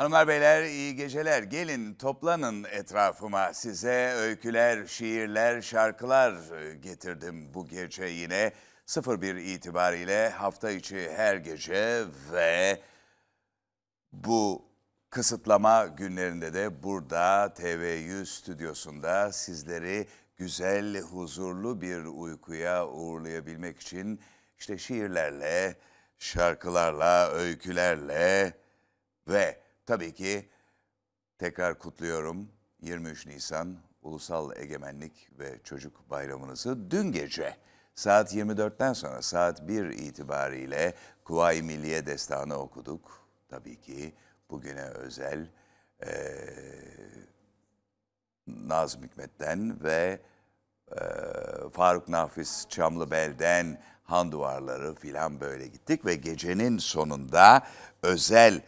Hanımlar beyler iyi geceler. Gelin toplanın etrafıma. Size öyküler, şiirler, şarkılar e, getirdim bu gece yine. 01 itibariyle hafta içi her gece ve bu kısıtlama günlerinde de burada TV100 stüdyosunda sizleri güzel, huzurlu bir uykuya uğurlayabilmek için işte şiirlerle, şarkılarla, öykülerle ve Tabii ki tekrar kutluyorum 23 Nisan Ulusal Egemenlik ve Çocuk Bayramınızı dün gece saat 24'ten sonra saat 1 itibariyle Kuvayi Milliye Destanı okuduk. Tabii ki bugüne özel e, Nazım Hikmet'ten ve e, Faruk Nafiz Çamlıbel'den han duvarları filan böyle gittik ve gecenin sonunda özel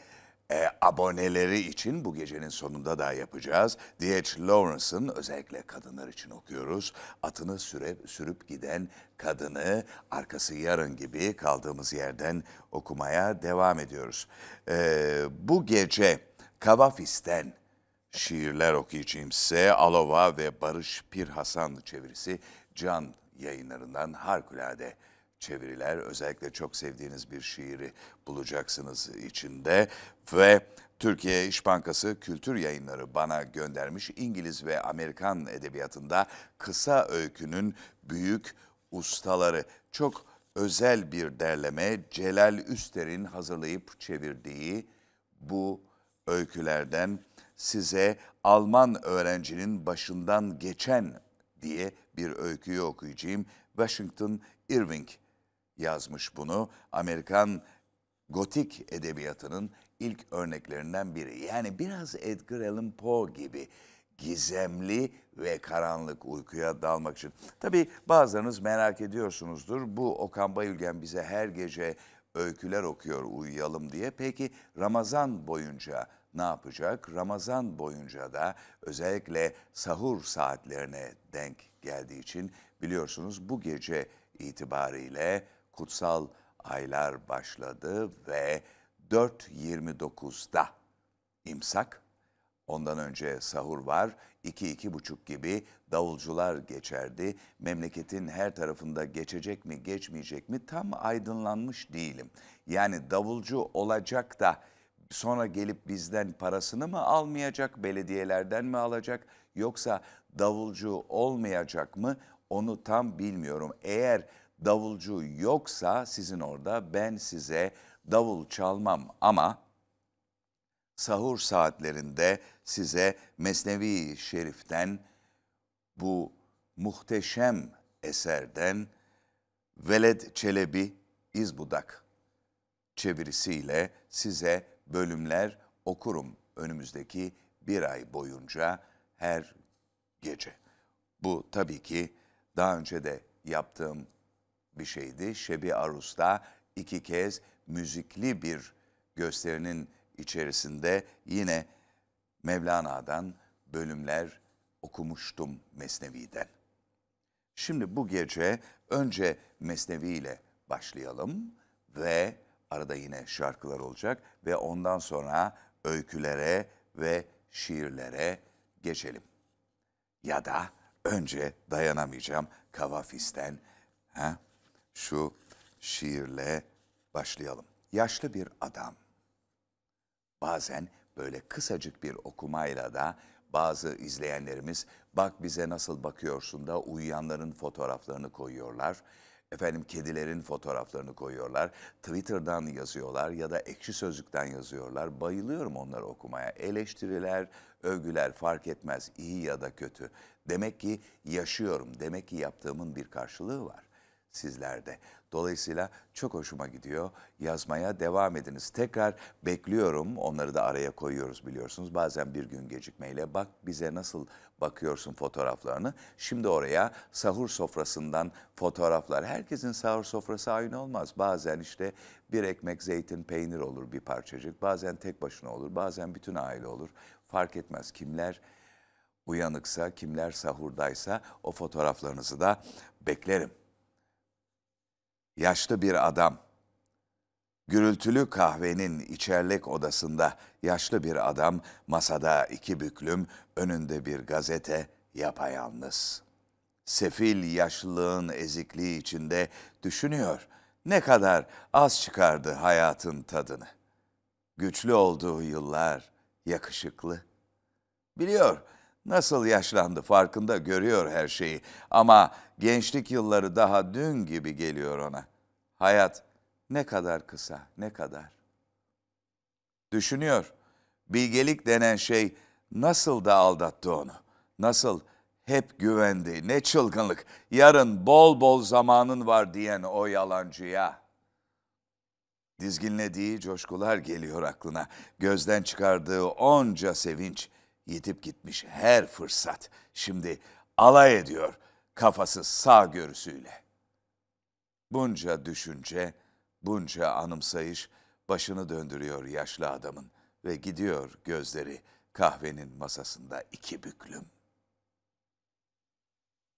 e, aboneleri için bu gecenin sonunda da yapacağız. D.H. Lawrence'ın özellikle kadınlar için okuyoruz. Atını sürüp, sürüp giden kadını arkası yarın gibi kaldığımız yerden okumaya devam ediyoruz. E, bu gece Kavafis'ten şiirler okuyacağım size. Alova ve Barış Pir Hasan çevirisi Can yayınlarından harikulade çeviriler. Özellikle çok sevdiğiniz bir şiiri bulacaksınız içinde ve Türkiye İş Bankası Kültür Yayınları bana göndermiş İngiliz ve Amerikan edebiyatında kısa öykünün büyük ustaları çok özel bir derleme Celal Üster'in hazırlayıp çevirdiği bu öykülerden size Alman öğrencinin başından geçen diye bir öyküyü okuyacağım. Washington Irving yazmış bunu. Amerikan gotik edebiyatının ilk örneklerinden biri. Yani biraz Edgar Allan Poe gibi gizemli ve karanlık uykuya dalmak için. Tabii bazılarınız merak ediyorsunuzdur. Bu Okan Bayülgen bize her gece öyküler okuyor uyuyalım diye. Peki Ramazan boyunca ne yapacak? Ramazan boyunca da özellikle sahur saatlerine denk geldiği için biliyorsunuz bu gece itibariyle kutsal aylar başladı ve 4.29'da imsak, ondan önce sahur var, 2-2.30 gibi davulcular geçerdi. Memleketin her tarafında geçecek mi geçmeyecek mi tam aydınlanmış değilim. Yani davulcu olacak da sonra gelip bizden parasını mı almayacak, belediyelerden mi alacak yoksa davulcu olmayacak mı onu tam bilmiyorum. Eğer davulcu yoksa sizin orada ben size davul çalmam ama sahur saatlerinde size Mesnevi Şerif'ten bu muhteşem eserden Veled Çelebi İzbudak çevirisiyle size bölümler okurum önümüzdeki bir ay boyunca her gece. Bu tabii ki daha önce de yaptığım bir şeydi. Şebi Arus'ta iki kez müzikli bir gösterinin içerisinde yine Mevlana'dan bölümler okumuştum Mesnevi'den. Şimdi bu gece önce Mesnevi ile başlayalım ve arada yine şarkılar olacak ve ondan sonra öykülere ve şiirlere geçelim. Ya da önce dayanamayacağım Kavafis'ten ha? şu şiirle başlayalım. Yaşlı bir adam. Bazen böyle kısacık bir okumayla da bazı izleyenlerimiz bak bize nasıl bakıyorsun da uyuyanların fotoğraflarını koyuyorlar. Efendim kedilerin fotoğraflarını koyuyorlar. Twitter'dan yazıyorlar ya da ekşi sözlükten yazıyorlar. Bayılıyorum onları okumaya. Eleştiriler, övgüler fark etmez iyi ya da kötü. Demek ki yaşıyorum. Demek ki yaptığımın bir karşılığı var sizlerde. Dolayısıyla çok hoşuma gidiyor. Yazmaya devam ediniz. Tekrar bekliyorum. Onları da araya koyuyoruz biliyorsunuz. Bazen bir gün gecikmeyle bak bize nasıl bakıyorsun fotoğraflarını. Şimdi oraya sahur sofrasından fotoğraflar. Herkesin sahur sofrası aynı olmaz. Bazen işte bir ekmek, zeytin, peynir olur bir parçacık. Bazen tek başına olur. Bazen bütün aile olur. Fark etmez kimler uyanıksa, kimler sahurdaysa o fotoğraflarınızı da beklerim yaşlı bir adam. Gürültülü kahvenin içerlek odasında yaşlı bir adam, masada iki büklüm, önünde bir gazete, yapayalnız. Sefil yaşlılığın ezikliği içinde düşünüyor. Ne kadar az çıkardı hayatın tadını. Güçlü olduğu yıllar, yakışıklı. Biliyor, nasıl yaşlandı farkında görüyor her şeyi ama Gençlik yılları daha dün gibi geliyor ona. Hayat ne kadar kısa, ne kadar. Düşünüyor. Bilgelik denen şey nasıl da aldattı onu. Nasıl hep güvendi. Ne çılgınlık. Yarın bol bol zamanın var diyen o yalancıya. Dizginlediği coşkular geliyor aklına. Gözden çıkardığı onca sevinç yitip gitmiş her fırsat. Şimdi alay ediyor kafası sağ görüsüyle. Bunca düşünce, bunca anımsayış başını döndürüyor yaşlı adamın ve gidiyor gözleri kahvenin masasında iki büklüm.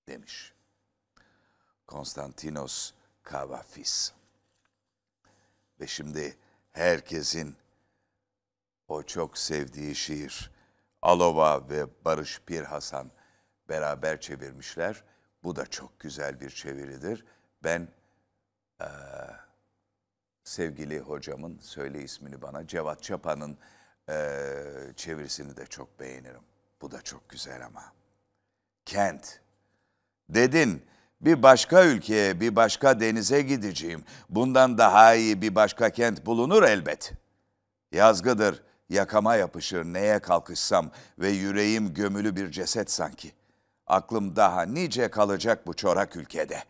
Demiş. Konstantinos Kavafis. Ve şimdi herkesin o çok sevdiği şiir Alova ve Barış Pir Hasan beraber çevirmişler. Bu da çok güzel bir çeviridir. Ben e, sevgili hocamın, söyle ismini bana, Cevat Çapa'nın e, çevirisini de çok beğenirim. Bu da çok güzel ama. Kent. Dedin bir başka ülkeye, bir başka denize gideceğim. Bundan daha iyi bir başka kent bulunur elbet. Yazgıdır, yakama yapışır neye kalkışsam ve yüreğim gömülü bir ceset sanki.'' Aklım daha nice kalacak bu çorak ülkede.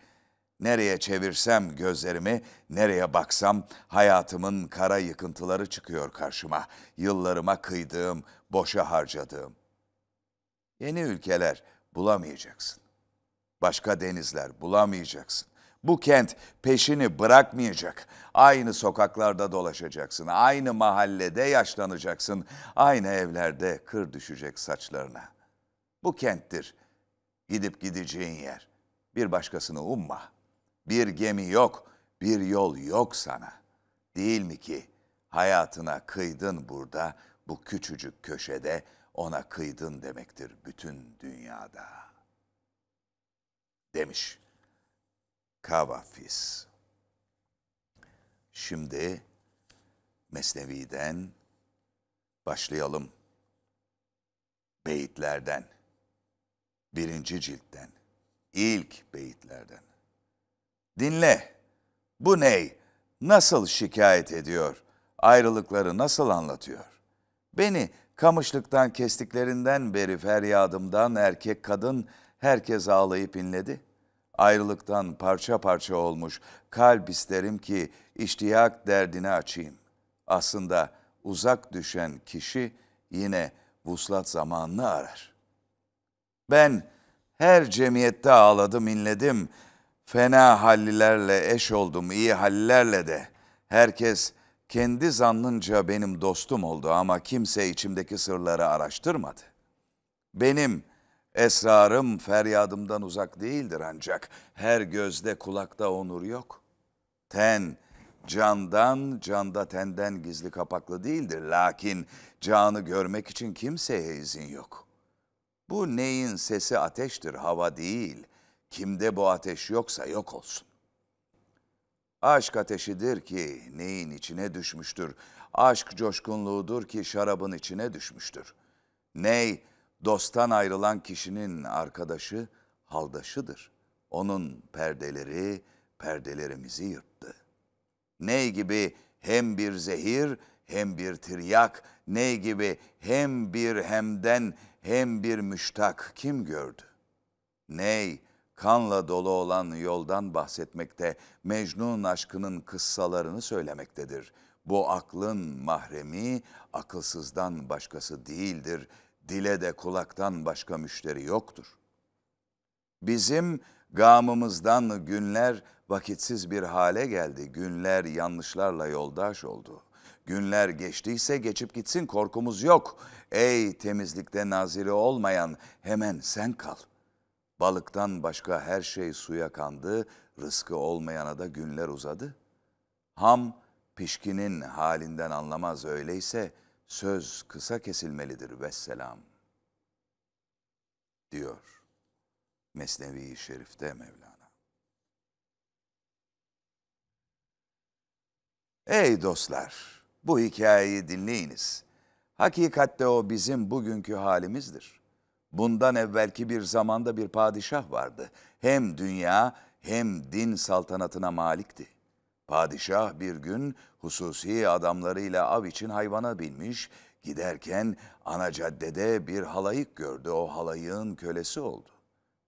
Nereye çevirsem gözlerimi, nereye baksam hayatımın kara yıkıntıları çıkıyor karşıma. Yıllarıma kıydığım, boşa harcadığım. Yeni ülkeler bulamayacaksın. Başka denizler bulamayacaksın. Bu kent peşini bırakmayacak. Aynı sokaklarda dolaşacaksın, aynı mahallede yaşlanacaksın, aynı evlerde kır düşecek saçlarına. Bu kenttir gidip gideceğin yer. Bir başkasını umma. Bir gemi yok, bir yol yok sana. Değil mi ki hayatına kıydın burada, bu küçücük köşede ona kıydın demektir bütün dünyada. Demiş Kavafis. Şimdi Mesnevi'den başlayalım. Beyitlerden birinci ciltten, ilk beyitlerden. Dinle, bu ney, nasıl şikayet ediyor, ayrılıkları nasıl anlatıyor? Beni kamışlıktan kestiklerinden beri feryadımdan erkek kadın herkes ağlayıp inledi. Ayrılıktan parça parça olmuş kalp isterim ki iştiyak derdini açayım. Aslında uzak düşen kişi yine vuslat zamanını arar.'' Ben her cemiyette ağladım, inledim. Fena hallilerle eş oldum, iyi hallilerle de. Herkes kendi zannınca benim dostum oldu ama kimse içimdeki sırları araştırmadı. Benim esrarım feryadımdan uzak değildir ancak her gözde kulakta onur yok. Ten candan, canda tenden gizli kapaklı değildir. Lakin canı görmek için kimseye izin yok.'' Bu neyin sesi ateştir, hava değil. Kimde bu ateş yoksa yok olsun. Aşk ateşidir ki neyin içine düşmüştür. Aşk coşkunluğudur ki şarabın içine düşmüştür. Ney, dosttan ayrılan kişinin arkadaşı, haldaşıdır. Onun perdeleri perdelerimizi yırttı. Ney gibi hem bir zehir hem bir tiryak, ney gibi hem bir hemden hem bir müştak kim gördü? Ney kanla dolu olan yoldan bahsetmekte, Mecnun aşkının kıssalarını söylemektedir. Bu aklın mahremi akılsızdan başkası değildir. Dile de kulaktan başka müşteri yoktur. Bizim gamımızdan günler vakitsiz bir hale geldi. Günler yanlışlarla yoldaş oldu.'' Günler geçtiyse geçip gitsin korkumuz yok. Ey temizlikte naziri olmayan hemen sen kal. Balıktan başka her şey suya kandı, rızkı olmayana da günler uzadı. Ham pişkinin halinden anlamaz öyleyse söz kısa kesilmelidir vesselam. Diyor Mesnevi Şerif'te Mevlana. Ey dostlar! bu hikayeyi dinleyiniz. Hakikatte o bizim bugünkü halimizdir. Bundan evvelki bir zamanda bir padişah vardı. Hem dünya hem din saltanatına malikti. Padişah bir gün hususi adamlarıyla av için hayvana binmiş, giderken ana caddede bir halayık gördü. O halayığın kölesi oldu.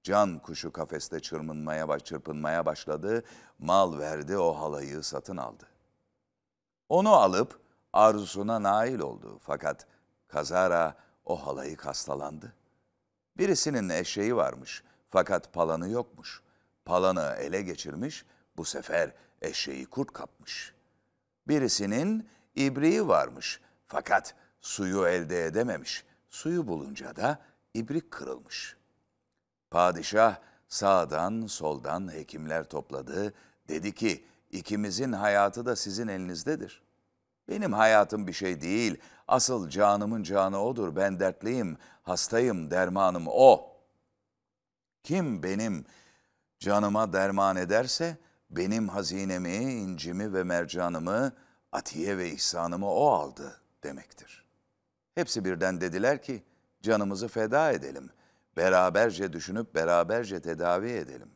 Can kuşu kafeste çırpınmaya, çırpınmaya başladı, mal verdi o halayığı satın aldı. Onu alıp arzusuna nail oldu. Fakat kazara o halayık hastalandı. Birisinin eşeği varmış fakat palanı yokmuş. Palanı ele geçirmiş, bu sefer eşeği kurt kapmış. Birisinin ibriği varmış fakat suyu elde edememiş. Suyu bulunca da ibrik kırılmış. Padişah sağdan soldan hekimler topladı. Dedi ki ikimizin hayatı da sizin elinizdedir. Benim hayatım bir şey değil. Asıl canımın canı odur. Ben dertliyim, hastayım, dermanım o. Kim benim canıma derman ederse benim hazinemi, incimi ve mercanımı, atiye ve ihsanımı o aldı demektir. Hepsi birden dediler ki canımızı feda edelim. Beraberce düşünüp beraberce tedavi edelim.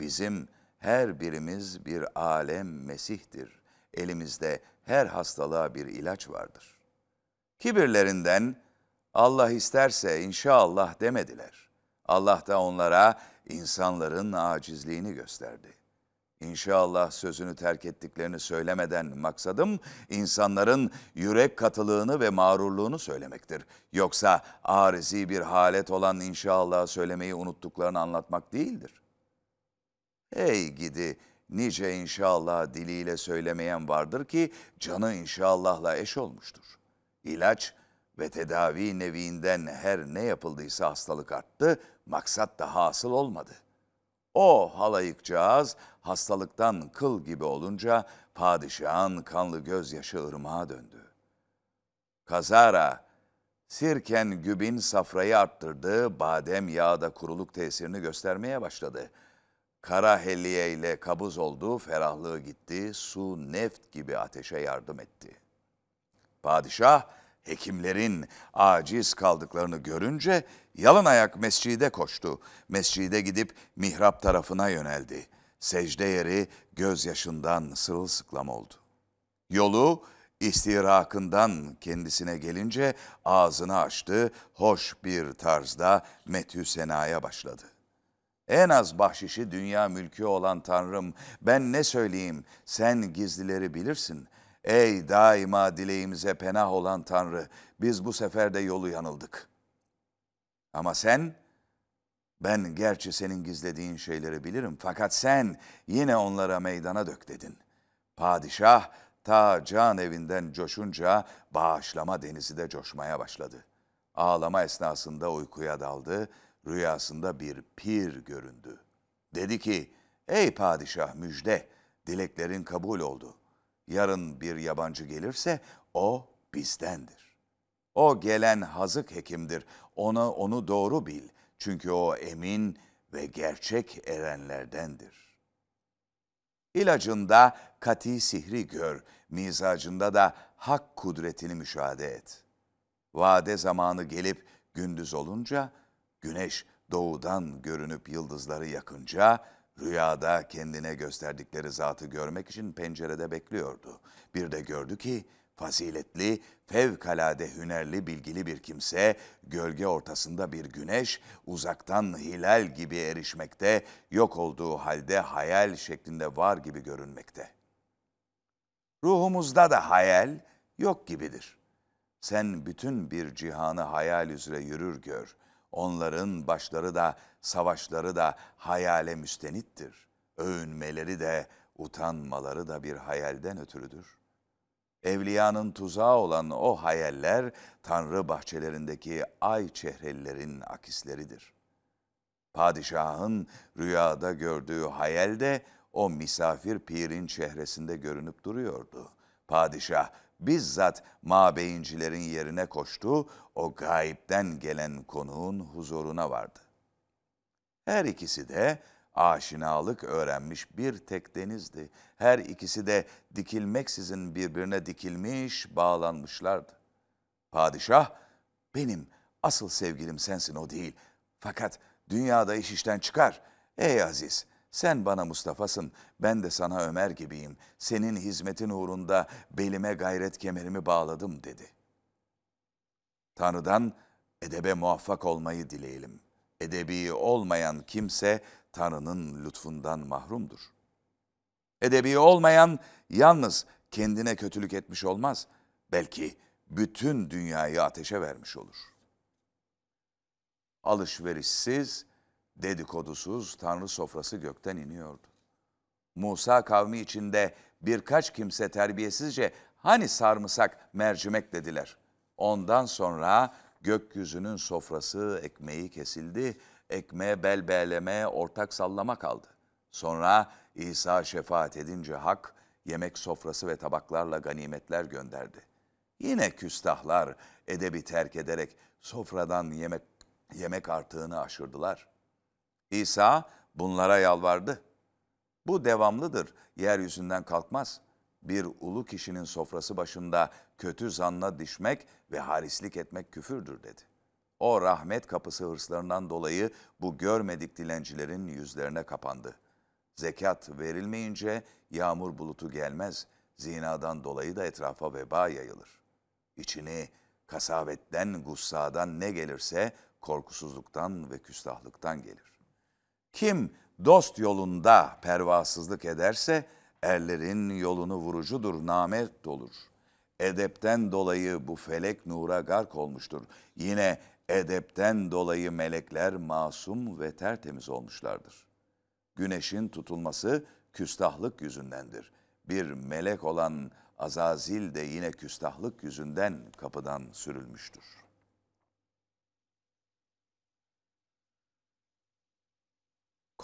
Bizim her birimiz bir alem Mesih'tir. Elimizde her hastalığa bir ilaç vardır. Kibirlerinden Allah isterse inşallah demediler. Allah da onlara insanların acizliğini gösterdi. İnşallah sözünü terk ettiklerini söylemeden maksadım insanların yürek katılığını ve mağrurluğunu söylemektir. Yoksa arizi bir halet olan inşallah söylemeyi unuttuklarını anlatmak değildir. Ey gidi nice inşallah diliyle söylemeyen vardır ki canı inşallahla eş olmuştur. İlaç ve tedavi nevinden her ne yapıldıysa hastalık arttı, maksat da hasıl olmadı. O halayıkcağız hastalıktan kıl gibi olunca padişahın kanlı gözyaşı ırmağa döndü. Kazara, Sirken gübin safrayı arttırdığı badem yağı da kuruluk tesirini göstermeye başladı.'' Karaheliye ile kabuz oldu, ferahlığı gitti, su neft gibi ateşe yardım etti. Padişah hekimlerin aciz kaldıklarını görünce yalın ayak mescide koştu. Mescide gidip mihrap tarafına yöneldi. Secde yeri gözyaşından sırılsıklam oldu. Yolu istirakından kendisine gelince ağzını açtı, hoş bir tarzda metü senaya başladı. En az bahşişi dünya mülkü olan Tanrım, ben ne söyleyeyim, sen gizlileri bilirsin. Ey daima dileğimize penah olan Tanrı, biz bu sefer de yolu yanıldık. Ama sen, ben gerçi senin gizlediğin şeyleri bilirim fakat sen yine onlara meydana dök dedin. Padişah ta can evinden coşunca bağışlama denizi de coşmaya başladı. Ağlama esnasında uykuya daldı.'' rüyasında bir pir göründü. Dedi ki, ey padişah müjde, dileklerin kabul oldu. Yarın bir yabancı gelirse o bizdendir. O gelen hazık hekimdir. Ona onu doğru bil. Çünkü o emin ve gerçek erenlerdendir. İlacında kati sihri gör, mizacında da hak kudretini müşahede et. Vade zamanı gelip gündüz olunca, güneş doğudan görünüp yıldızları yakınca rüyada kendine gösterdikleri zatı görmek için pencerede bekliyordu. Bir de gördü ki faziletli, fevkalade hünerli, bilgili bir kimse, gölge ortasında bir güneş, uzaktan hilal gibi erişmekte, yok olduğu halde hayal şeklinde var gibi görünmekte. Ruhumuzda da hayal yok gibidir. Sen bütün bir cihanı hayal üzere yürür gör. Onların başları da savaşları da hayale müstenittir. Övünmeleri de utanmaları da bir hayalden ötürüdür. Evliyanın tuzağı olan o hayaller Tanrı bahçelerindeki ay çehrelilerin akisleridir. Padişahın rüyada gördüğü hayal de o misafir pirin çehresinde görünüp duruyordu. Padişah bizzat mabeyincilerin yerine koştu, o gayipten gelen konuğun huzuruna vardı. Her ikisi de aşinalık öğrenmiş bir tek denizdi. Her ikisi de dikilmeksizin birbirine dikilmiş, bağlanmışlardı. Padişah, benim asıl sevgilim sensin o değil. Fakat dünyada iş işten çıkar. Ey aziz, sen bana Mustafa'sın, ben de sana Ömer gibiyim. Senin hizmetin uğrunda belime gayret kemerimi bağladım dedi. Tanrı'dan edebe muvaffak olmayı dileyelim. Edebi olmayan kimse Tanrı'nın lütfundan mahrumdur. Edebi olmayan yalnız kendine kötülük etmiş olmaz, belki bütün dünyayı ateşe vermiş olur. Alışverişsiz, Dedikodusuz Tanrı sofrası gökten iniyordu. Musa kavmi içinde birkaç kimse terbiyesizce hani sarımsak mercimek dediler. Ondan sonra gökyüzünün sofrası ekmeği kesildi, ekmeğe bel beleme, ortak sallama kaldı. Sonra İsa şefaat edince hak yemek sofrası ve tabaklarla ganimetler gönderdi. Yine küstahlar edebi terk ederek sofradan yemek yemek artığını aşırdılar. İsa bunlara yalvardı. Bu devamlıdır, yeryüzünden kalkmaz. Bir ulu kişinin sofrası başında kötü zanla dişmek ve harislik etmek küfürdür dedi. O rahmet kapısı hırslarından dolayı bu görmedik dilencilerin yüzlerine kapandı. Zekat verilmeyince yağmur bulutu gelmez, zinadan dolayı da etrafa veba yayılır. İçini kasavetten, gussadan ne gelirse korkusuzluktan ve küstahlıktan gelir. Kim dost yolunda pervasızlık ederse erlerin yolunu vurucudur, namet olur. Edepten dolayı bu felek nura gark olmuştur. Yine edepten dolayı melekler masum ve tertemiz olmuşlardır. Güneşin tutulması küstahlık yüzündendir. Bir melek olan Azazil de yine küstahlık yüzünden kapıdan sürülmüştür.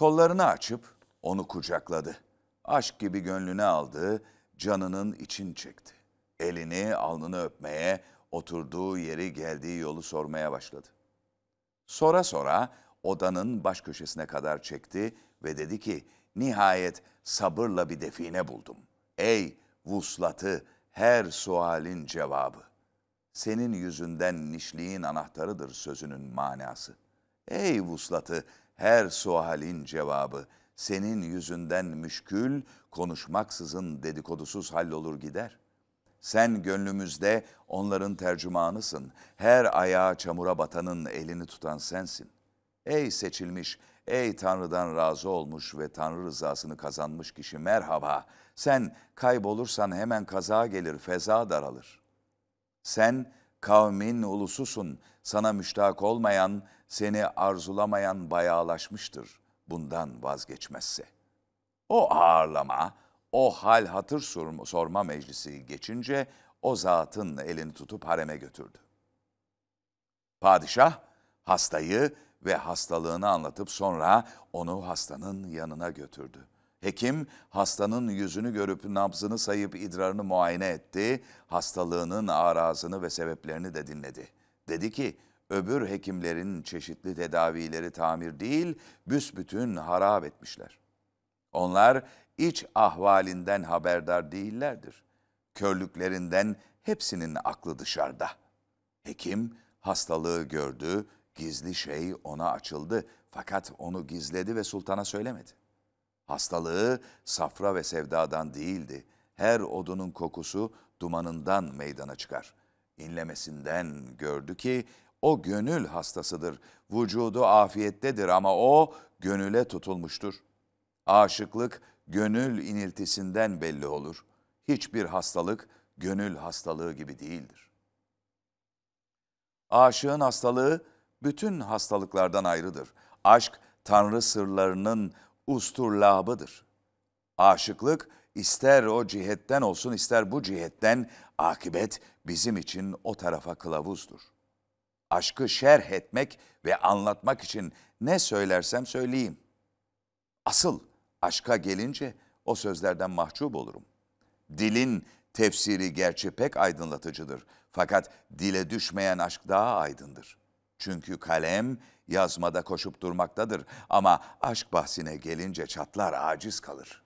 Kollarını açıp onu kucakladı. Aşk gibi gönlüne aldı, canının için çekti. Elini alnını öpmeye, oturduğu yeri geldiği yolu sormaya başladı. Sonra sonra odanın baş köşesine kadar çekti ve dedi ki, nihayet sabırla bir define buldum. Ey vuslatı, her sualin cevabı. Senin yüzünden nişliğin anahtarıdır sözünün manası. Ey vuslatı, her sualin cevabı senin yüzünden müşkül, konuşmaksızın dedikodusuz hallolur gider. Sen gönlümüzde onların tercümanısın. Her ayağa çamura batanın elini tutan sensin. Ey seçilmiş, ey Tanrı'dan razı olmuş ve Tanrı rızasını kazanmış kişi merhaba. Sen kaybolursan hemen kaza gelir, feza daralır. Sen kavmin ulususun, sana müştak olmayan, seni arzulamayan bayağılaşmıştır bundan vazgeçmezse. O ağırlama, o hal hatır sorma meclisi geçince o zatın elini tutup hareme götürdü. Padişah hastayı ve hastalığını anlatıp sonra onu hastanın yanına götürdü. Hekim hastanın yüzünü görüp nabzını sayıp idrarını muayene etti, hastalığının arazını ve sebeplerini de dinledi. Dedi ki, öbür hekimlerin çeşitli tedavileri tamir değil, büsbütün harap etmişler. Onlar iç ahvalinden haberdar değillerdir. Körlüklerinden hepsinin aklı dışarıda. Hekim hastalığı gördü, gizli şey ona açıldı fakat onu gizledi ve sultana söylemedi. Hastalığı safra ve sevdadan değildi. Her odunun kokusu dumanından meydana çıkar. İnlemesinden gördü ki o gönül hastasıdır. Vücudu afiyettedir ama o gönüle tutulmuştur. Aşıklık gönül iniltisinden belli olur. Hiçbir hastalık gönül hastalığı gibi değildir. Aşığın hastalığı bütün hastalıklardan ayrıdır. Aşk tanrı sırlarının usturlabıdır. Aşıklık ister o cihetten olsun ister bu cihetten akibet bizim için o tarafa kılavuzdur aşkı şerh etmek ve anlatmak için ne söylersem söyleyeyim. Asıl aşka gelince o sözlerden mahcup olurum. Dilin tefsiri gerçi pek aydınlatıcıdır. Fakat dile düşmeyen aşk daha aydındır. Çünkü kalem yazmada koşup durmaktadır ama aşk bahsine gelince çatlar aciz kalır.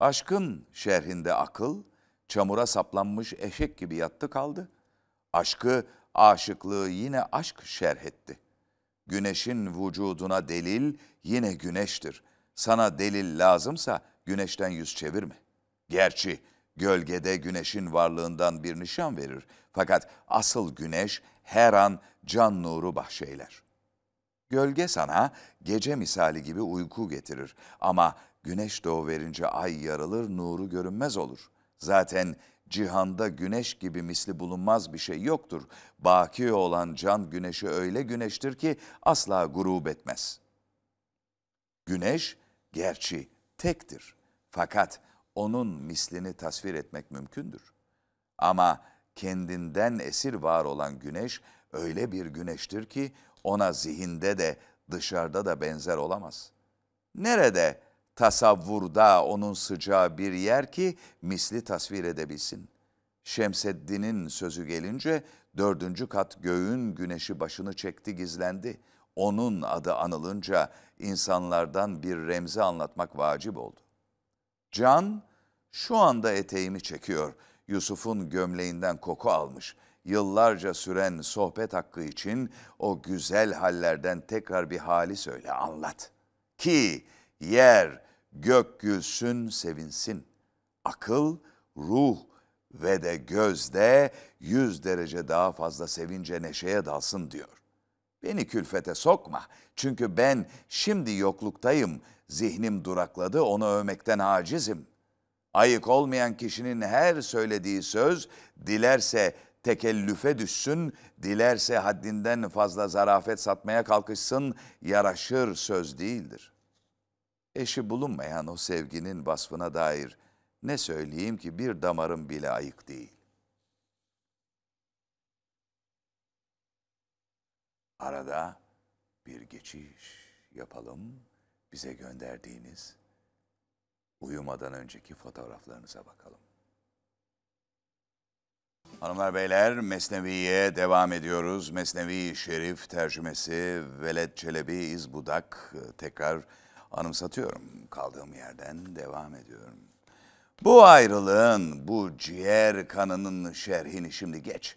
Aşkın şerhinde akıl, çamura saplanmış eşek gibi yattı kaldı. Aşkı aşıklığı yine aşk şerhetti. Güneşin vücuduna delil yine güneştir. Sana delil lazımsa güneşten yüz çevirme. Gerçi gölgede güneşin varlığından bir nişan verir. Fakat asıl güneş her an can nuru bahşeyler. Gölge sana gece misali gibi uyku getirir ama güneş doğu verince ay yarılır, nuru görünmez olur. Zaten Cihanda güneş gibi misli bulunmaz bir şey yoktur. Baki olan can güneşi öyle güneştir ki asla grup etmez. Güneş gerçi tektir. Fakat onun mislini tasvir etmek mümkündür. Ama kendinden esir var olan güneş öyle bir güneştir ki ona zihinde de dışarıda da benzer olamaz. Nerede tasavvurda onun sıcağı bir yer ki misli tasvir edebilsin. Şemseddin'in sözü gelince dördüncü kat göğün güneşi başını çekti gizlendi. Onun adı anılınca insanlardan bir remzi anlatmak vacip oldu. Can şu anda eteğimi çekiyor. Yusuf'un gömleğinden koku almış. Yıllarca süren sohbet hakkı için o güzel hallerden tekrar bir hali söyle anlat. Ki yer, Gök gülsün sevinsin. Akıl, ruh ve de gözde yüz derece daha fazla sevince neşeye dalsın diyor. Beni külfete sokma çünkü ben şimdi yokluktayım, zihnim durakladı onu övmekten acizim. Ayık olmayan kişinin her söylediği söz dilerse tekellüfe düşsün, dilerse haddinden fazla zarafet satmaya kalkışsın, yaraşır söz değildir.'' eşi bulunmayan o sevginin vasfına dair ne söyleyeyim ki bir damarım bile ayık değil. Arada bir geçiş yapalım bize gönderdiğiniz uyumadan önceki fotoğraflarınıza bakalım. Hanımlar beyler Mesnevi'ye devam ediyoruz. Mesnevi Şerif tercümesi Veled Çelebi İzbudak tekrar anımsatıyorum. Kaldığım yerden devam ediyorum. Bu ayrılığın, bu ciğer kanının şerhini şimdi geç.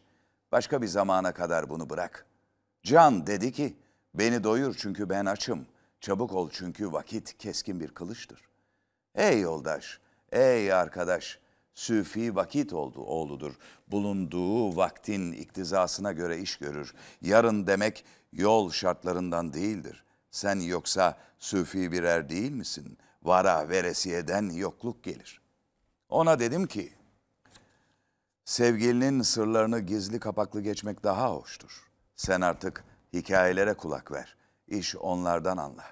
Başka bir zamana kadar bunu bırak. Can dedi ki, beni doyur çünkü ben açım. Çabuk ol çünkü vakit keskin bir kılıçtır. Ey yoldaş, ey arkadaş, Süfi vakit oldu oğludur. Bulunduğu vaktin iktizasına göre iş görür. Yarın demek yol şartlarından değildir. Sen yoksa süfi birer değil misin? Vara veresiyeden yokluk gelir. Ona dedim ki, sevgilinin sırlarını gizli kapaklı geçmek daha hoştur. Sen artık hikayelere kulak ver. İş onlardan anla.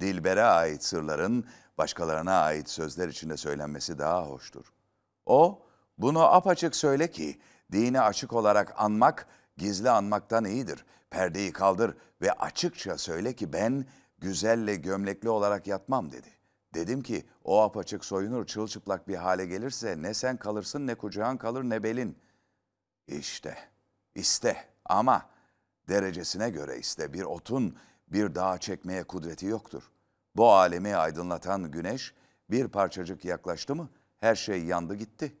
Dilber'e ait sırların başkalarına ait sözler içinde söylenmesi daha hoştur. O, bunu apaçık söyle ki dini açık olarak anmak Gizli anmaktan iyidir. Perdeyi kaldır ve açıkça söyle ki ben güzelle gömlekli olarak yatmam dedi. Dedim ki o apaçık soyunur çılçıplak bir hale gelirse ne sen kalırsın ne kucağın kalır ne belin. İşte, iste ama derecesine göre iste bir otun bir dağa çekmeye kudreti yoktur. Bu alemi aydınlatan güneş bir parçacık yaklaştı mı her şey yandı gitti.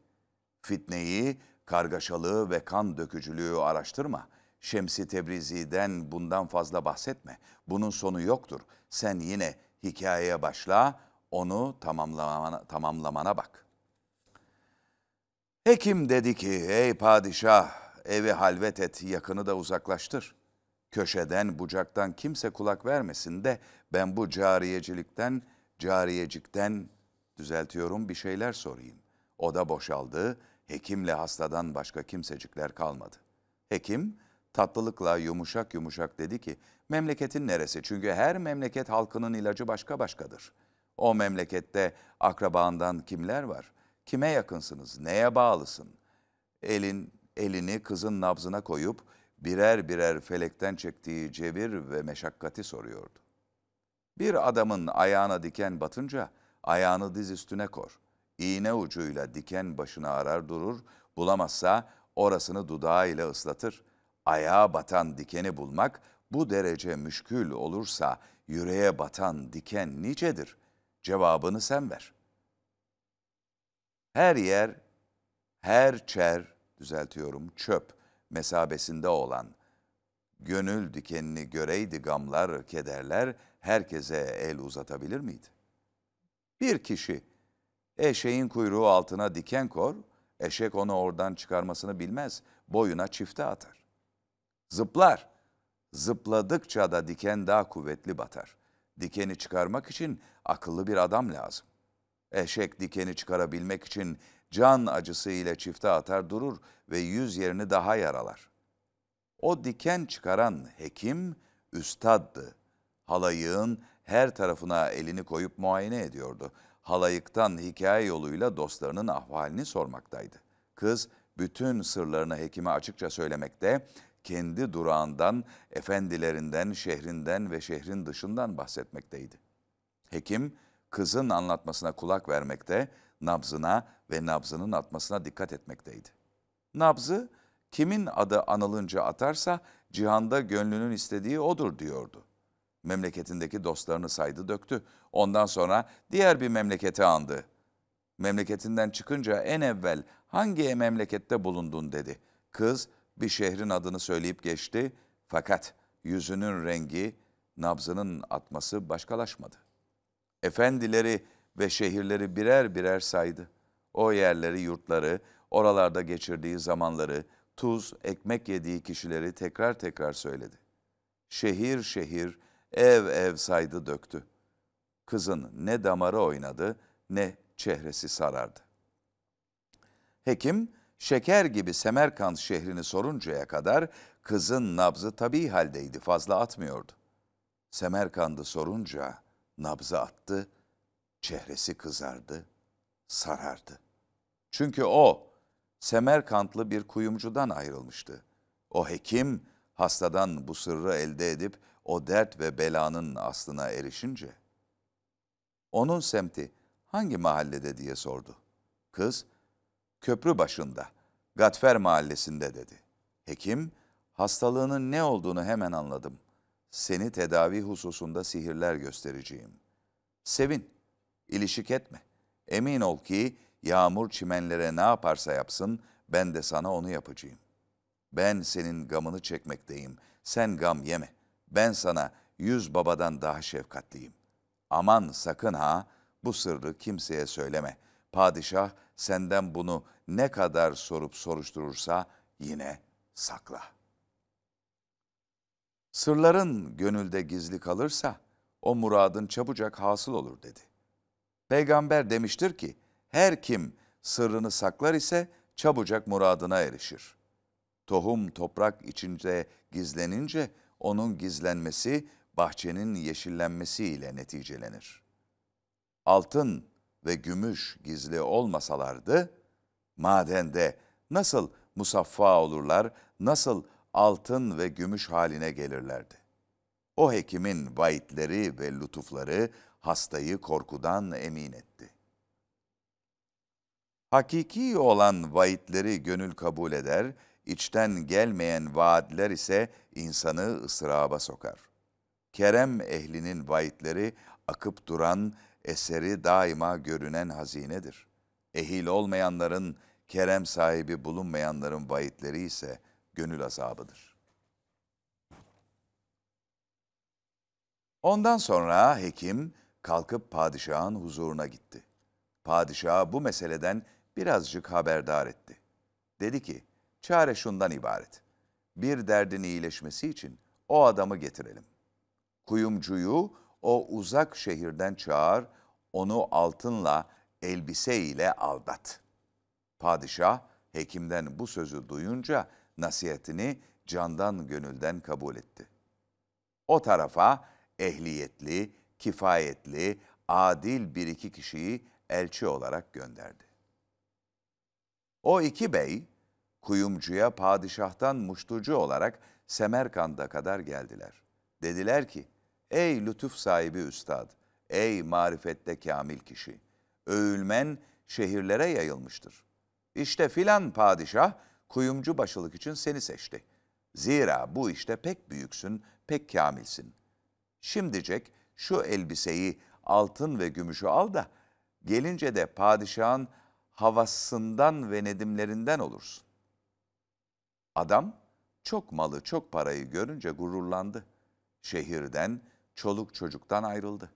Fitneyi kargaşalığı ve kan dökücülüğü araştırma. Şemsi Tebrizi'den bundan fazla bahsetme. Bunun sonu yoktur. Sen yine hikayeye başla, onu tamamlamana, tamamlamana bak. Hekim dedi ki, ey padişah, evi halvet et, yakını da uzaklaştır. Köşeden, bucaktan kimse kulak vermesin de ben bu cariyecilikten, cariyecikten düzeltiyorum bir şeyler sorayım. O da boşaldı, Hekimle hastadan başka kimsecikler kalmadı. Hekim tatlılıkla yumuşak yumuşak dedi ki memleketin neresi? Çünkü her memleket halkının ilacı başka başkadır. O memlekette akrabandan kimler var? Kime yakınsınız? Neye bağlısın? Elin elini kızın nabzına koyup birer birer felekten çektiği cevir ve meşakkati soruyordu. Bir adamın ayağına diken batınca ayağını diz üstüne kor iğne ucuyla diken başına arar durur, bulamazsa orasını dudağıyla ıslatır. Ayağa batan dikeni bulmak bu derece müşkül olursa yüreğe batan diken nicedir? Cevabını sen ver. Her yer, her çer, düzeltiyorum çöp mesabesinde olan, gönül dikenini göreydi gamlar, kederler, herkese el uzatabilir miydi? Bir kişi Eşeğin kuyruğu altına diken kor, eşek onu oradan çıkarmasını bilmez, boyuna çifte atar. Zıplar, zıpladıkça da diken daha kuvvetli batar. Dikeni çıkarmak için akıllı bir adam lazım. Eşek dikeni çıkarabilmek için can acısı ile çifte atar durur ve yüz yerini daha yaralar. O diken çıkaran hekim, üstaddı. Halayığın her tarafına elini koyup muayene ediyordu halayıktan hikaye yoluyla dostlarının ahvalini sormaktaydı. Kız bütün sırlarını hekime açıkça söylemekte, kendi durağından, efendilerinden, şehrinden ve şehrin dışından bahsetmekteydi. Hekim kızın anlatmasına kulak vermekte, nabzına ve nabzının atmasına dikkat etmekteydi. Nabzı kimin adı anılınca atarsa cihanda gönlünün istediği odur diyordu memleketindeki dostlarını saydı döktü. Ondan sonra diğer bir memleketi andı. Memleketinden çıkınca en evvel hangi memlekette bulundun dedi. Kız bir şehrin adını söyleyip geçti fakat yüzünün rengi, nabzının atması başkalaşmadı. Efendileri ve şehirleri birer birer saydı. O yerleri, yurtları, oralarda geçirdiği zamanları, tuz, ekmek yediği kişileri tekrar tekrar söyledi. Şehir şehir ev ev saydı döktü. Kızın ne damarı oynadı ne çehresi sarardı. Hekim şeker gibi Semerkant şehrini soruncaya kadar kızın nabzı tabii haldeydi fazla atmıyordu. Semerkand'ı sorunca nabzı attı, çehresi kızardı, sarardı. Çünkü o Semerkantlı bir kuyumcudan ayrılmıştı. O hekim hastadan bu sırrı elde edip o dert ve belanın aslına erişince. Onun semti hangi mahallede diye sordu. Kız, köprü başında, Gatfer mahallesinde dedi. Hekim, hastalığının ne olduğunu hemen anladım. Seni tedavi hususunda sihirler göstereceğim. Sevin, ilişik etme. Emin ol ki yağmur çimenlere ne yaparsa yapsın ben de sana onu yapacağım. Ben senin gamını çekmekteyim, sen gam yeme ben sana yüz babadan daha şefkatliyim. Aman sakın ha bu sırrı kimseye söyleme. Padişah senden bunu ne kadar sorup soruşturursa yine sakla. Sırların gönülde gizli kalırsa o muradın çabucak hasıl olur dedi. Peygamber demiştir ki her kim sırrını saklar ise çabucak muradına erişir. Tohum toprak içinde gizlenince onun gizlenmesi bahçenin yeşillenmesiyle neticelenir. Altın ve gümüş gizli olmasalardı, madende nasıl musaffa olurlar, nasıl altın ve gümüş haline gelirlerdi. O hekimin vaitleri ve lütufları hastayı korkudan emin etti. Hakiki olan vaitleri gönül kabul eder, İçten gelmeyen vaatler ise insanı ısraba sokar. Kerem ehlinin vaatleri akıp duran, eseri daima görünen hazinedir. Ehil olmayanların, kerem sahibi bulunmayanların vaatleri ise gönül azabıdır. Ondan sonra hekim kalkıp padişahın huzuruna gitti. Padişah bu meseleden birazcık haberdar etti. Dedi ki, Çare şundan ibaret. Bir derdin iyileşmesi için o adamı getirelim. Kuyumcuyu o uzak şehirden çağır, onu altınla, elbise ile aldat. Padişah hekimden bu sözü duyunca nasihatini candan gönülden kabul etti. O tarafa ehliyetli, kifayetli, adil bir iki kişiyi elçi olarak gönderdi. O iki bey kuyumcuya padişahtan muştucu olarak Semerkand'a kadar geldiler. Dediler ki, ey lütuf sahibi üstad, ey marifette kamil kişi, övülmen şehirlere yayılmıştır. İşte filan padişah kuyumcu başılık için seni seçti. Zira bu işte pek büyüksün, pek kamilsin. Şimdicek şu elbiseyi altın ve gümüşü al da gelince de padişahın havasından ve nedimlerinden olursun. Adam çok malı, çok parayı görünce gururlandı. Şehirden, çoluk çocuktan ayrıldı.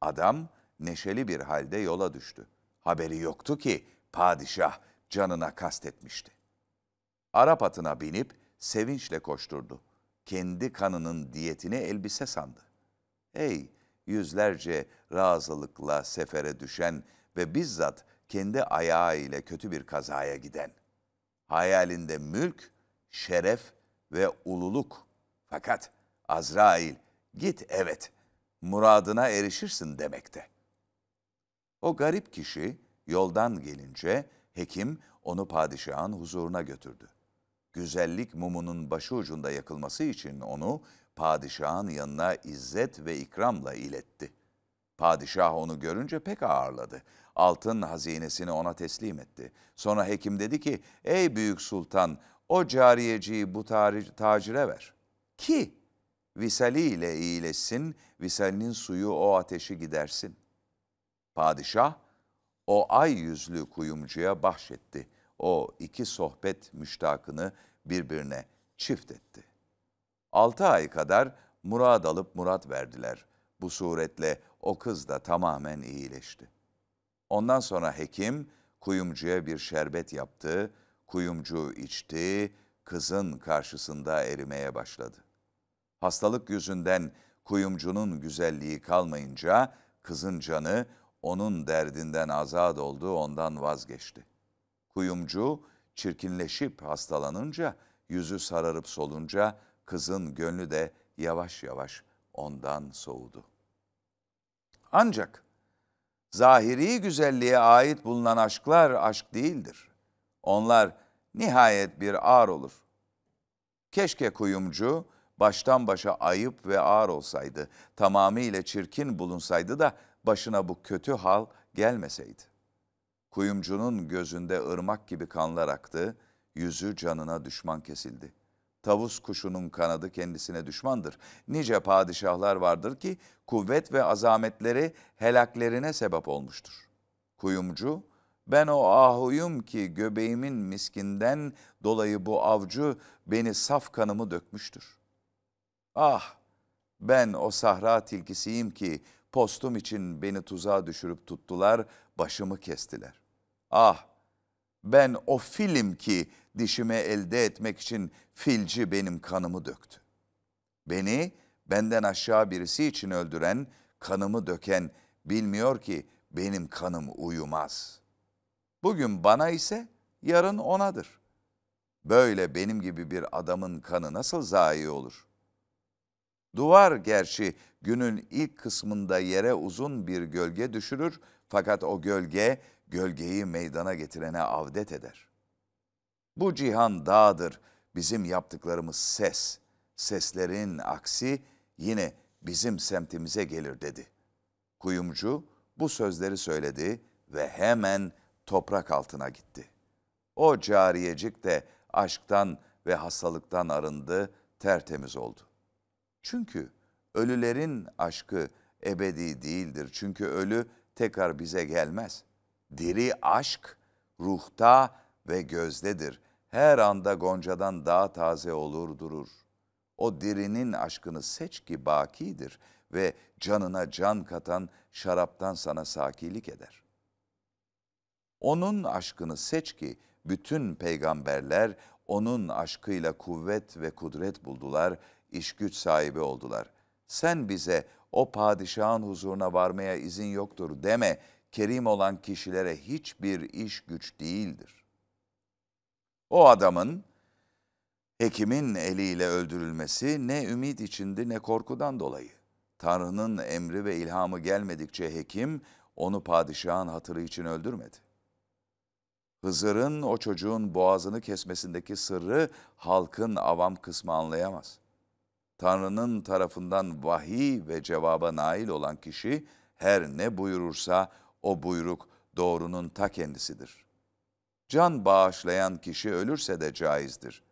Adam neşeli bir halde yola düştü. Haberi yoktu ki padişah canına kastetmişti. Arap atına binip sevinçle koşturdu. Kendi kanının diyetini elbise sandı. Ey yüzlerce razılıkla sefere düşen ve bizzat kendi ayağı ile kötü bir kazaya giden. Hayalinde mülk, şeref ve ululuk. Fakat Azrail git evet muradına erişirsin demekte. O garip kişi yoldan gelince hekim onu padişahın huzuruna götürdü. Güzellik mumunun başı ucunda yakılması için onu padişahın yanına izzet ve ikramla iletti. Padişah onu görünce pek ağırladı. Altın hazinesini ona teslim etti. Sonra hekim dedi ki, ey büyük sultan o cariyeciyi bu tacire ver. Ki visaliyle iyileşsin, visalinin suyu o ateşi gidersin. Padişah o ay yüzlü kuyumcuya bahşetti. O iki sohbet müştakını birbirine çift etti. Altı ay kadar murad alıp murat verdiler. Bu suretle o kız da tamamen iyileşti. Ondan sonra hekim kuyumcuya bir şerbet yaptı, Kuyumcu içti, kızın karşısında erimeye başladı. Hastalık yüzünden kuyumcunun güzelliği kalmayınca kızın canı onun derdinden azat oldu ondan vazgeçti. Kuyumcu çirkinleşip hastalanınca yüzü sararıp solunca kızın gönlü de yavaş yavaş ondan soğudu. Ancak zahiri güzelliğe ait bulunan aşklar aşk değildir. Onlar nihayet bir ağır olur. Keşke kuyumcu baştan başa ayıp ve ağır olsaydı, tamamıyla çirkin bulunsaydı da başına bu kötü hal gelmeseydi. Kuyumcunun gözünde ırmak gibi kanlar aktı, yüzü canına düşman kesildi. Tavus kuşunun kanadı kendisine düşmandır. Nice padişahlar vardır ki kuvvet ve azametleri helaklerine sebep olmuştur. Kuyumcu ben o ahuyum ki göbeğimin miskinden dolayı bu avcı beni saf kanımı dökmüştür. Ah ben o sahra tilkisiyim ki postum için beni tuzağa düşürüp tuttular, başımı kestiler. Ah ben o filim ki dişime elde etmek için filci benim kanımı döktü. Beni benden aşağı birisi için öldüren, kanımı döken bilmiyor ki benim kanım uyumaz.'' Bugün bana ise yarın onadır. Böyle benim gibi bir adamın kanı nasıl zayi olur? Duvar gerçi günün ilk kısmında yere uzun bir gölge düşürür fakat o gölge gölgeyi meydana getirene avdet eder. Bu cihan dağdır, bizim yaptıklarımız ses. Seslerin aksi yine bizim semtimize gelir dedi. Kuyumcu bu sözleri söyledi ve hemen toprak altına gitti. O cariyecik de aşktan ve hastalıktan arındı, tertemiz oldu. Çünkü ölülerin aşkı ebedi değildir. Çünkü ölü tekrar bize gelmez. Diri aşk ruhta ve gözdedir. Her anda goncadan daha taze olur durur. O dirinin aşkını seç ki bakidir ve canına can katan şaraptan sana sakilik eder.'' Onun aşkını seç ki bütün peygamberler onun aşkıyla kuvvet ve kudret buldular, iş güç sahibi oldular. Sen bize o padişahın huzuruna varmaya izin yoktur deme, kerim olan kişilere hiçbir iş güç değildir. O adamın hekimin eliyle öldürülmesi ne ümit içindi ne korkudan dolayı. Tanrı'nın emri ve ilhamı gelmedikçe hekim onu padişahın hatırı için öldürmedi. Hızır'ın o çocuğun boğazını kesmesindeki sırrı halkın avam kısmı anlayamaz. Tanrı'nın tarafından vahiy ve cevaba nail olan kişi her ne buyurursa o buyruk doğrunun ta kendisidir. Can bağışlayan kişi ölürse de caizdir.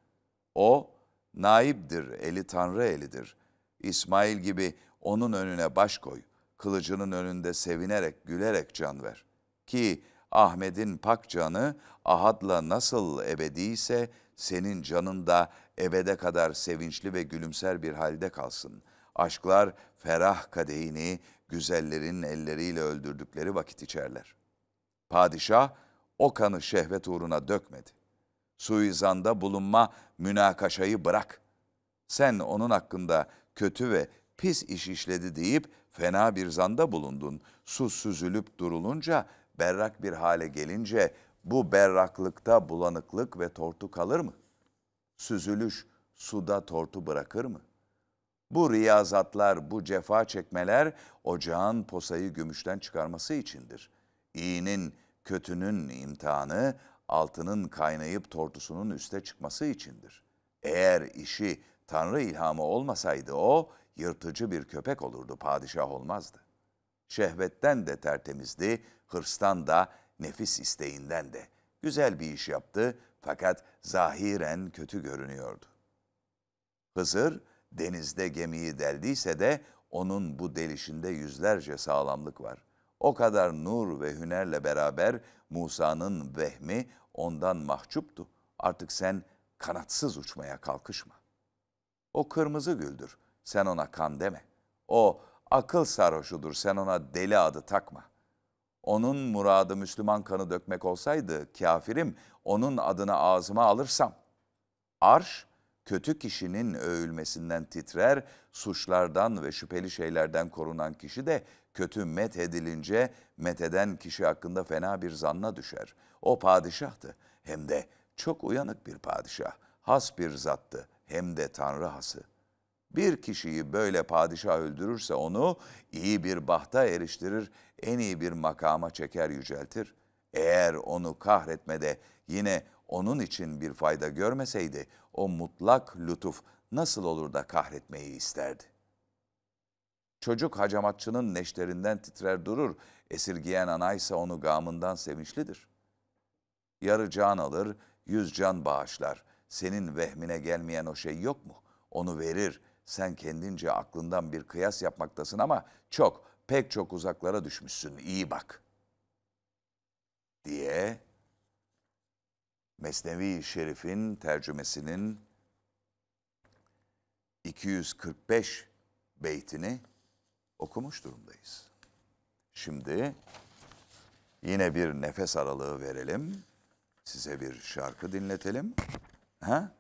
O naibdir, eli Tanrı elidir. İsmail gibi onun önüne baş koy, kılıcının önünde sevinerek, gülerek can ver. Ki Ahmet'in pak canı ahadla nasıl ebediyse senin canın da ebede kadar sevinçli ve gülümser bir halde kalsın. Aşklar ferah kadehini güzellerin elleriyle öldürdükleri vakit içerler. Padişah o kanı şehvet uğruna dökmedi. Suizanda bulunma münakaşayı bırak. Sen onun hakkında kötü ve pis iş işledi deyip fena bir zanda bulundun. Su süzülüp durulunca berrak bir hale gelince bu berraklıkta bulanıklık ve tortu kalır mı? Süzülüş suda tortu bırakır mı? Bu riyazatlar, bu cefa çekmeler ocağın posayı gümüşten çıkarması içindir. İyinin, kötünün imtihanı altının kaynayıp tortusunun üste çıkması içindir. Eğer işi Tanrı ilhamı olmasaydı o yırtıcı bir köpek olurdu, padişah olmazdı. Şehvetten de tertemizdi, hırstan da nefis isteğinden de güzel bir iş yaptı fakat zahiren kötü görünüyordu. Hızır denizde gemiyi deldiyse de onun bu delişinde yüzlerce sağlamlık var. O kadar nur ve hünerle beraber Musa'nın vehmi ondan mahcuptu. Artık sen kanatsız uçmaya kalkışma. O kırmızı güldür, sen ona kan deme. O akıl sarhoşudur, sen ona deli adı takma.'' Onun muradı Müslüman kanı dökmek olsaydı kafirim onun adını ağzıma alırsam. Arş kötü kişinin övülmesinden titrer, suçlardan ve şüpheli şeylerden korunan kişi de kötü met edilince metheden kişi hakkında fena bir zanna düşer. O padişahtı hem de çok uyanık bir padişah, has bir zattı hem de tanrı hası.'' Bir kişiyi böyle padişah öldürürse onu iyi bir bahta eriştirir, en iyi bir makama çeker yüceltir. Eğer onu kahretmede yine onun için bir fayda görmeseydi o mutlak lütuf nasıl olur da kahretmeyi isterdi? Çocuk hacamatçının neşterinden titrer durur, esirgiyen ana onu gamından sevinçlidir. Yarı can alır, yüz can bağışlar, senin vehmine gelmeyen o şey yok mu? Onu verir, sen kendince aklından bir kıyas yapmaktasın ama çok, pek çok uzaklara düşmüşsün, iyi bak. Diye Mesnevi Şerif'in tercümesinin 245 beytini okumuş durumdayız. Şimdi yine bir nefes aralığı verelim. Size bir şarkı dinletelim. Ha?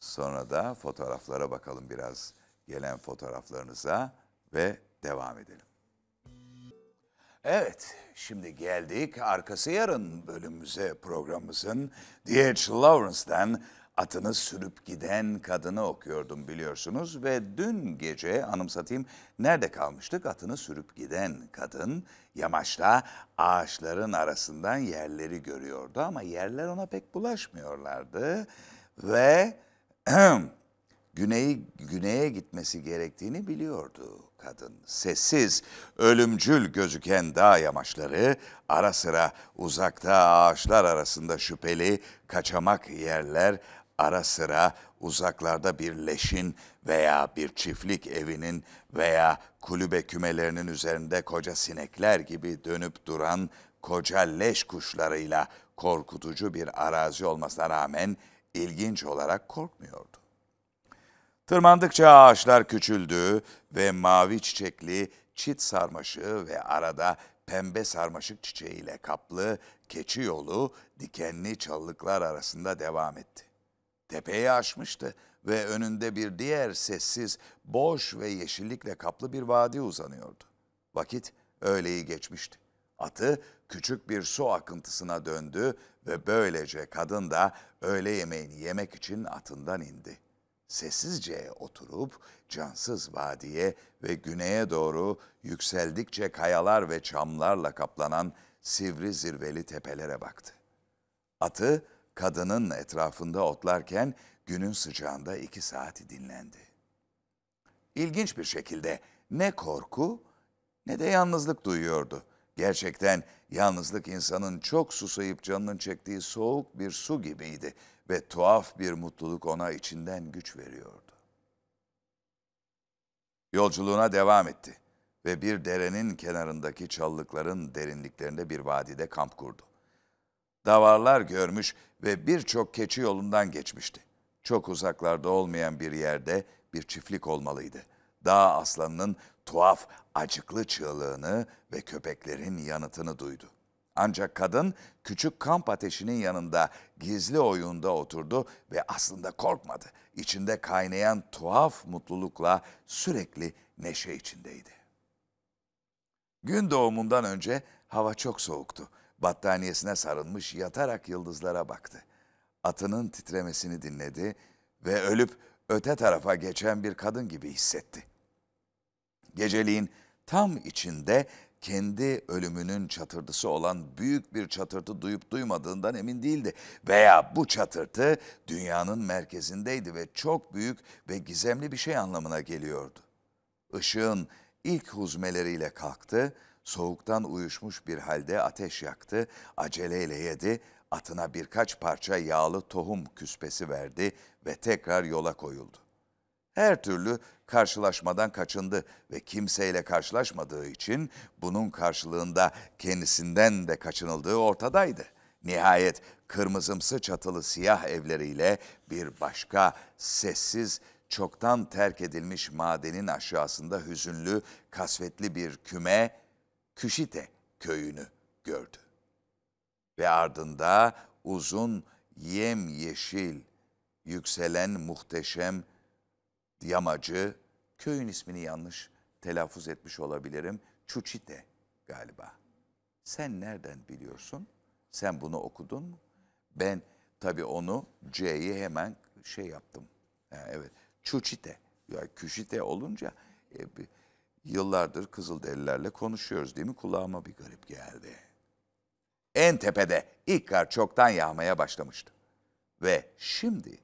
Sonra da fotoğraflara bakalım biraz gelen fotoğraflarınıza ve devam edelim. Evet, şimdi geldik arkası yarın bölümümüze programımızın D.H. Lawrence'den atını sürüp giden kadını okuyordum biliyorsunuz ve dün gece anımsatayım nerede kalmıştık? Atını sürüp giden kadın yamaçta ağaçların arasından yerleri görüyordu ama yerler ona pek bulaşmıyorlardı ve güneyi güneye gitmesi gerektiğini biliyordu kadın. Sessiz, ölümcül gözüken dağ yamaçları ara sıra uzakta ağaçlar arasında şüpheli kaçamak yerler ara sıra uzaklarda bir leşin veya bir çiftlik evinin veya kulübe kümelerinin üzerinde koca sinekler gibi dönüp duran koca leş kuşlarıyla korkutucu bir arazi olmasına rağmen ilginç olarak korkmuyordu. Tırmandıkça ağaçlar küçüldü ve mavi çiçekli çit sarmaşığı ve arada pembe sarmaşık çiçeğiyle kaplı keçi yolu dikenli çalılıklar arasında devam etti. Tepeyi aşmıştı ve önünde bir diğer sessiz, boş ve yeşillikle kaplı bir vadi uzanıyordu. Vakit öğleyi geçmişti. Atı küçük bir su akıntısına döndü ve böylece kadın da öğle yemeğini yemek için atından indi. Sessizce oturup cansız vadiye ve güneye doğru yükseldikçe kayalar ve çamlarla kaplanan sivri zirveli tepelere baktı. Atı kadının etrafında otlarken günün sıcağında iki saati dinlendi. İlginç bir şekilde ne korku ne de yalnızlık duyuyordu.'' Gerçekten yalnızlık insanın çok susayıp canının çektiği soğuk bir su gibiydi ve tuhaf bir mutluluk ona içinden güç veriyordu. Yolculuğuna devam etti ve bir derenin kenarındaki çallıkların derinliklerinde bir vadide kamp kurdu. Davarlar görmüş ve birçok keçi yolundan geçmişti. Çok uzaklarda olmayan bir yerde bir çiftlik olmalıydı. Dağ aslanının tuhaf, acıklı çığlığını ve köpeklerin yanıtını duydu. Ancak kadın küçük kamp ateşinin yanında gizli oyunda oturdu ve aslında korkmadı. İçinde kaynayan tuhaf mutlulukla sürekli neşe içindeydi. Gün doğumundan önce hava çok soğuktu. Battaniyesine sarılmış yatarak yıldızlara baktı. Atının titremesini dinledi ve ölüp öte tarafa geçen bir kadın gibi hissetti.'' Geceliğin tam içinde kendi ölümünün çatırtısı olan büyük bir çatırtı duyup duymadığından emin değildi. Veya bu çatırtı dünyanın merkezindeydi ve çok büyük ve gizemli bir şey anlamına geliyordu. Işığın ilk huzmeleriyle kalktı, soğuktan uyuşmuş bir halde ateş yaktı, aceleyle yedi, atına birkaç parça yağlı tohum küspesi verdi ve tekrar yola koyuldu her türlü karşılaşmadan kaçındı ve kimseyle karşılaşmadığı için bunun karşılığında kendisinden de kaçınıldığı ortadaydı. Nihayet kırmızımsı çatılı siyah evleriyle bir başka sessiz, çoktan terk edilmiş madenin aşağısında hüzünlü, kasvetli bir küme Küşite köyünü gördü. Ve ardında uzun, yem yeşil yükselen muhteşem Yamacı, köyün ismini yanlış telaffuz etmiş olabilirim. Çuçite galiba. Sen nereden biliyorsun? Sen bunu okudun mu? Ben tabii onu C'yi hemen şey yaptım. Yani evet. Çuçite. ya küşite olunca e, bir, yıllardır Kızılderililerle konuşuyoruz değil mi? Kulağıma bir garip geldi. En tepede ilk kar çoktan yağmaya başlamıştı. Ve şimdi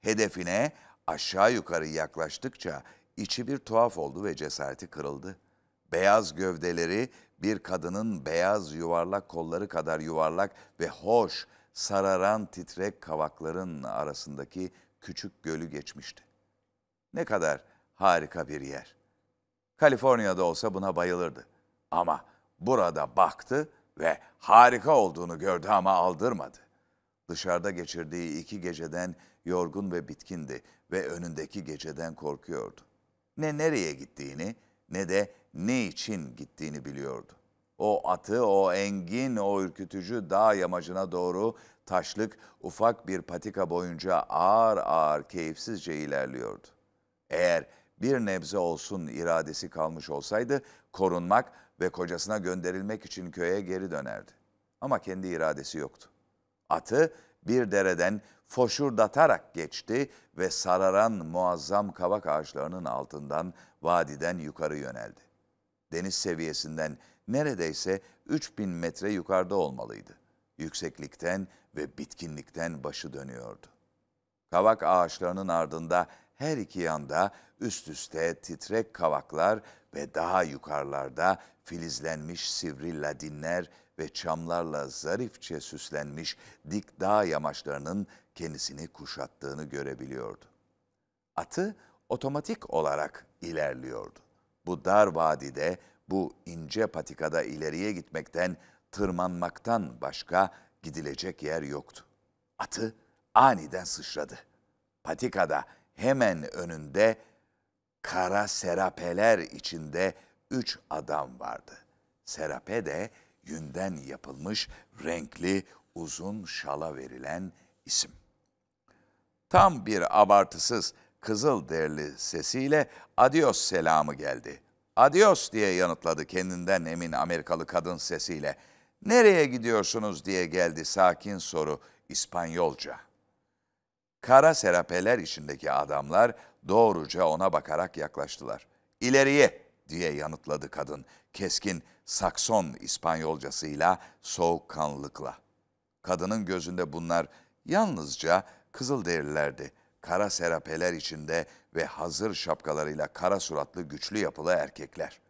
hedefine aşağı yukarı yaklaştıkça içi bir tuhaf oldu ve cesareti kırıldı. Beyaz gövdeleri bir kadının beyaz yuvarlak kolları kadar yuvarlak ve hoş, sararan titrek kavakların arasındaki küçük gölü geçmişti. Ne kadar harika bir yer. Kaliforniya'da olsa buna bayılırdı. Ama burada baktı ve harika olduğunu gördü ama aldırmadı. Dışarıda geçirdiği iki geceden yorgun ve bitkindi ve önündeki geceden korkuyordu. Ne nereye gittiğini ne de ne için gittiğini biliyordu. O atı o engin, o ürkütücü dağ yamacına doğru taşlık ufak bir patika boyunca ağır ağır keyifsizce ilerliyordu. Eğer bir nebze olsun iradesi kalmış olsaydı korunmak ve kocasına gönderilmek için köye geri dönerdi. Ama kendi iradesi yoktu. Atı bir dereden foşurdatarak geçti ve sararan muazzam kavak ağaçlarının altından vadiden yukarı yöneldi. Deniz seviyesinden neredeyse 3000 metre yukarıda olmalıydı. Yükseklikten ve bitkinlikten başı dönüyordu. Kavak ağaçlarının ardında her iki yanda üst üste titrek kavaklar ve daha yukarılarda filizlenmiş sivri ladinler ve çamlarla zarifçe süslenmiş dik dağ yamaçlarının kendisini kuşattığını görebiliyordu. Atı otomatik olarak ilerliyordu. Bu dar vadide, bu ince patikada ileriye gitmekten, tırmanmaktan başka gidilecek yer yoktu. Atı aniden sıçradı. Patikada hemen önünde kara serapeler içinde üç adam vardı. Serape de yünden yapılmış renkli uzun şala verilen isim tam bir abartısız kızıl derli sesiyle adios selamı geldi. Adios diye yanıtladı kendinden emin Amerikalı kadın sesiyle. Nereye gidiyorsunuz diye geldi sakin soru İspanyolca. Kara serapeler içindeki adamlar doğruca ona bakarak yaklaştılar. İleriye diye yanıtladı kadın keskin Sakson İspanyolcasıyla soğukkanlılıkla. Kadının gözünde bunlar yalnızca Kızılderililer de kara serapeler içinde ve hazır şapkalarıyla kara suratlı güçlü yapılı erkekler.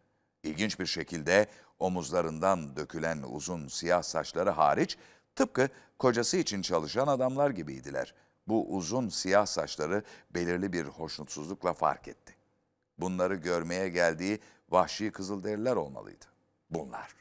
İlginç bir şekilde omuzlarından dökülen uzun siyah saçları hariç tıpkı kocası için çalışan adamlar gibiydiler. Bu uzun siyah saçları belirli bir hoşnutsuzlukla fark etti. Bunları görmeye geldiği vahşi kızılderiler olmalıydı. Bunlar.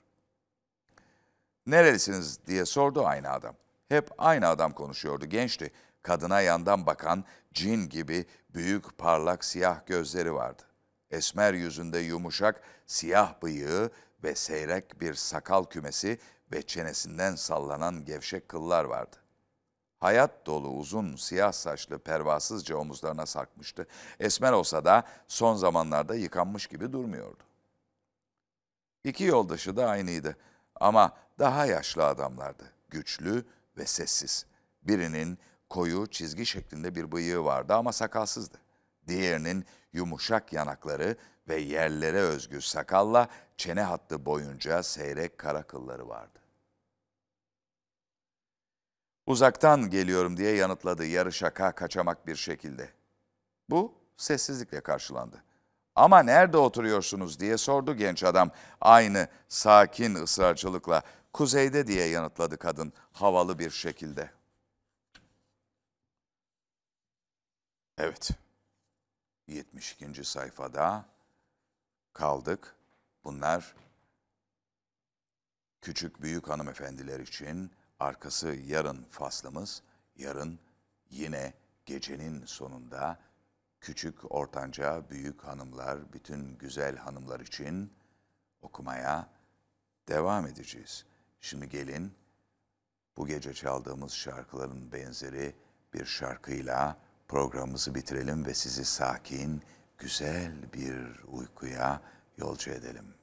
Nerelisiniz diye sordu aynı adam. Hep aynı adam konuşuyordu, gençti kadına yandan bakan cin gibi büyük parlak siyah gözleri vardı. Esmer yüzünde yumuşak siyah bıyığı ve seyrek bir sakal kümesi ve çenesinden sallanan gevşek kıllar vardı. Hayat dolu uzun siyah saçlı pervasızca omuzlarına sarkmıştı. Esmer olsa da son zamanlarda yıkanmış gibi durmuyordu. İki yoldaşı da aynıydı ama daha yaşlı adamlardı. Güçlü ve sessiz. Birinin koyu çizgi şeklinde bir bıyığı vardı ama sakalsızdı. Diğerinin yumuşak yanakları ve yerlere özgü sakalla çene hattı boyunca seyrek kara kılları vardı. Uzaktan geliyorum diye yanıtladı yarı şaka kaçamak bir şekilde. Bu sessizlikle karşılandı. Ama nerede oturuyorsunuz diye sordu genç adam aynı sakin ısrarcılıkla. Kuzeyde diye yanıtladı kadın havalı bir şekilde. Evet. 72. sayfada kaldık. Bunlar küçük büyük hanımefendiler için arkası yarın faslımız. Yarın yine gecenin sonunda küçük, ortanca, büyük hanımlar, bütün güzel hanımlar için okumaya devam edeceğiz. Şimdi gelin bu gece çaldığımız şarkıların benzeri bir şarkıyla programımızı bitirelim ve sizi sakin, güzel bir uykuya yolcu edelim.